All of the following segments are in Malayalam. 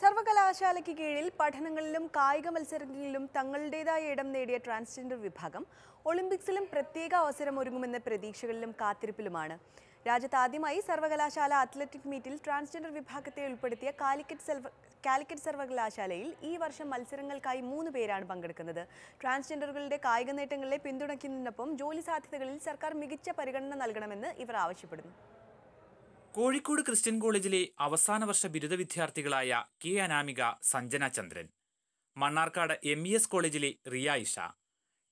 സർവകലാശാലയ്ക്ക് കീഴിൽ പഠനങ്ങളിലും കായിക മത്സരങ്ങളിലും തങ്ങളുടേതായ ഇടം നേടിയ ട്രാൻസ്ജെൻഡർ വിഭാഗം ഒളിമ്പിക്സിലും പ്രത്യേക അവസരം ഒരുങ്ങുമെന്ന പ്രതീക്ഷകളിലും കാത്തിരിപ്പിലുമാണ് രാജ്യത്ത് ആദ്യമായി സർവകലാശാല അത്ലറ്റിക് മീറ്റിൽ ട്രാൻസ്ജെൻഡർ വിഭാഗത്തെ ഉൾപ്പെടുത്തിയ കാലിക്കറ്റ് സർവ കാലിക്കറ്റ് സർവകലാശാലയിൽ ഈ വർഷം മത്സരങ്ങൾക്കായി മൂന്ന് പേരാണ് പങ്കെടുക്കുന്നത് ട്രാൻസ്ജെൻഡറുകളുടെ കായിക നേട്ടങ്ങളെ പിന്തുണയ്ക്കുന്നതിനൊപ്പം ജോലി സാധ്യതകളിൽ സർക്കാർ മികച്ച പരിഗണന നൽകണമെന്ന് ഇവർ ആവശ്യപ്പെടുന്നു കോഴിക്കോട് ക്രിസ്ത്യൻ കോളേജിലെ അവസാന വർഷ ബിരുദ വിദ്യാർത്ഥികളായ K Anamika Sanjana Chandran Mannarkkad M E S കോളേജിലെ റിയ ഇഷ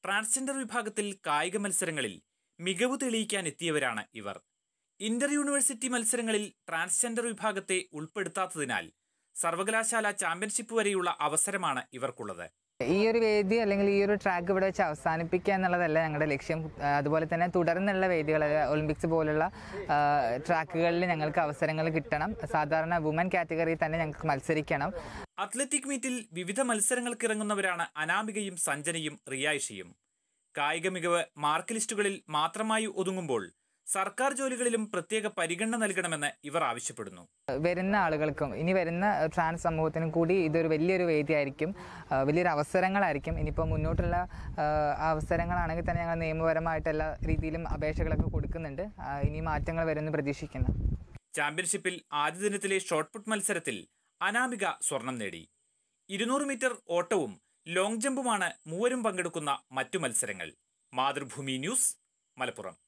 ട്രാൻസ്ജെൻഡർ വിഭാഗത്തിൽ കായിക മത്സരങ്ങളിൽ മികവ് തെളിയിക്കാൻ എത്തിയവരാണ് ഇവർ ഇന്റർ യൂണിവേഴ്സിറ്റി മത്സരങ്ങളിൽ ട്രാൻസ്ജെൻഡർ വിഭാഗത്തെ ഉൾപ്പെടുത്താത്തതിനാൽ സർവകലാശാല ചാമ്പ്യൻഷിപ്പ് വരെയുള്ള അവസരമാണ് ഇവർക്കുള്ളത് ഈ ഒരു വേദി അല്ലെങ്കിൽ ഈ ഒരു ട്രാക്ക് ഇവിടെ വെച്ച് അവസാനിപ്പിക്കുക എന്നുള്ളതല്ല ഞങ്ങളുടെ ലക്ഷ്യം അതുപോലെ തന്നെ തുടർന്നുള്ള വേദികൾ ഒളിമ്പിക്സ് പോലുള്ള ട്രാക്കുകളിൽ ഞങ്ങൾക്ക് അവസരങ്ങൾ കിട്ടണം സാധാരണ വുമൻ കാറ്റഗറിയിൽ തന്നെ ഞങ്ങൾക്ക് മത്സരിക്കണം അത്ലറ്റിക് മീറ്റിൽ വിവിധ മത്സരങ്ങൾക്ക് ഇറങ്ങുന്നവരാണ് അനാമികയും സഞ്ജനയും റിയായിഷയും കായിക മികവ് മാർക്ക് ലിസ്റ്റുകളിൽ മാത്രമായി ഒതുങ്ങുമ്പോൾ സർക്കാർ ജോലികളിലും പ്രത്യേക പരിഗണന നൽകണമെന്ന് ഇവർ ആവശ്യപ്പെടുന്നു വരുന്ന ആളുകൾക്കും ഇനി വരുന്ന ട്രാൻസ് സമൂഹത്തിനും കൂടി ഇതൊരു വലിയൊരു വേദിയായിരിക്കും വലിയൊരു അവസരങ്ങളായിരിക്കും ഇനിയിപ്പോൾ മുന്നോട്ടുള്ള അവസരങ്ങളാണെങ്കിൽ തന്നെ ഞങ്ങൾ നിയമപരമായിട്ട് എല്ലാ രീതിയിലും അപേക്ഷകളൊക്കെ കൊടുക്കുന്നുണ്ട് ഇനി മാറ്റങ്ങൾ വരുമെന്ന് പ്രതീക്ഷിക്കുന്നു ചാമ്പ്യൻഷിപ്പിൽ ആദ്യ ദിനത്തിലെ പുട്ട് മത്സരത്തിൽ അനാമിക സ്വർണം നേടി ഇരുന്നൂറ് മീറ്റർ ഓട്ടവും ലോങ് ജമ്പുമാണ് മൂവരും പങ്കെടുക്കുന്ന മറ്റു മത്സരങ്ങൾ മാതൃഭൂമി ന്യൂസ് മലപ്പുറം